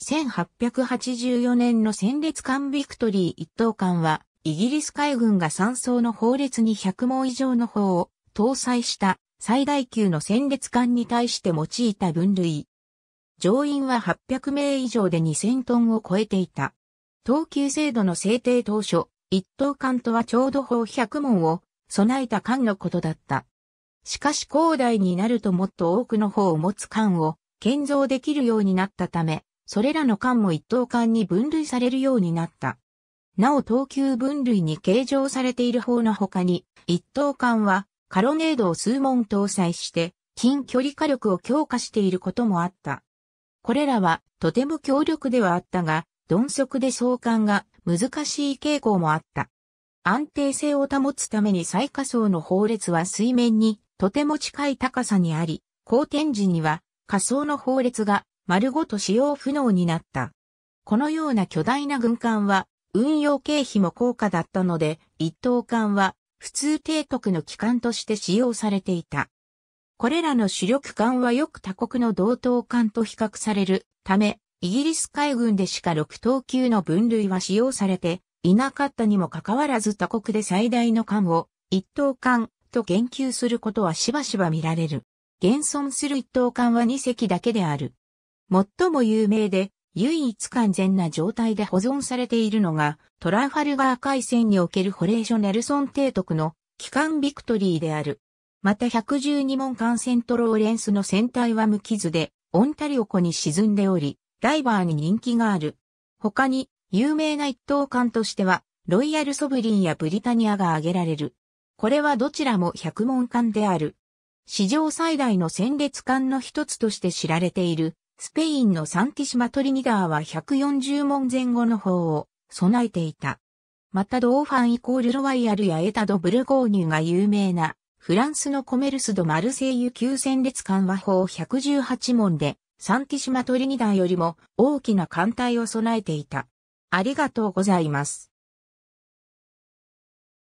1884年の戦列艦ビクトリー一等艦は、イギリス海軍が3層の砲列に100門以上の砲を搭載した最大級の戦列艦に対して用いた分類。乗員は800名以上で2000トンを超えていた。等級制度の制定当初、一等艦とはちょうど砲100門を備えた艦のことだった。しかし広大になるともっと多くの砲を持つ艦を建造できるようになったため、それらの管も一等管に分類されるようになった。なお等級分類に計上されている方の他に、一等管はカロネードを数門搭載して、近距離火力を強化していることもあった。これらはとても強力ではあったが、鈍速で相関が難しい傾向もあった。安定性を保つために最下層の砲列は水面にとても近い高さにあり、高天時には下層の砲列が丸ごと使用不能になった。このような巨大な軍艦は運用経費も高価だったので、一等艦は普通提督の機関として使用されていた。これらの主力艦はよく他国の同等艦と比較されるため、イギリス海軍でしか6等級の分類は使用されていなかったにもかかわらず他国で最大の艦を一等艦と言及することはしばしば見られる。現存する一等艦は2隻だけである。最も有名で、唯一完全な状態で保存されているのが、トラファルガー海戦におけるホレーショ・ネルソン提督の機関ビクトリーである。また112門艦船トローレンスの船体は無傷で、オンタリオ湖に沈んでおり、ダイバーに人気がある。他に、有名な一等艦としては、ロイヤルソブリンやブリタニアが挙げられる。これはどちらも百門艦である。史上最大の戦列艦の一つとして知られているスペインのサンティシマトリニダーは140門前後の砲を備えていた。またドーファンイコールロワイヤルやエタドブルゴーニュが有名なフランスのコメルスドマルセイユ級戦列艦は砲118門でサンティシマトリニダーよりも大きな艦隊を備えていた。ありがとうございます。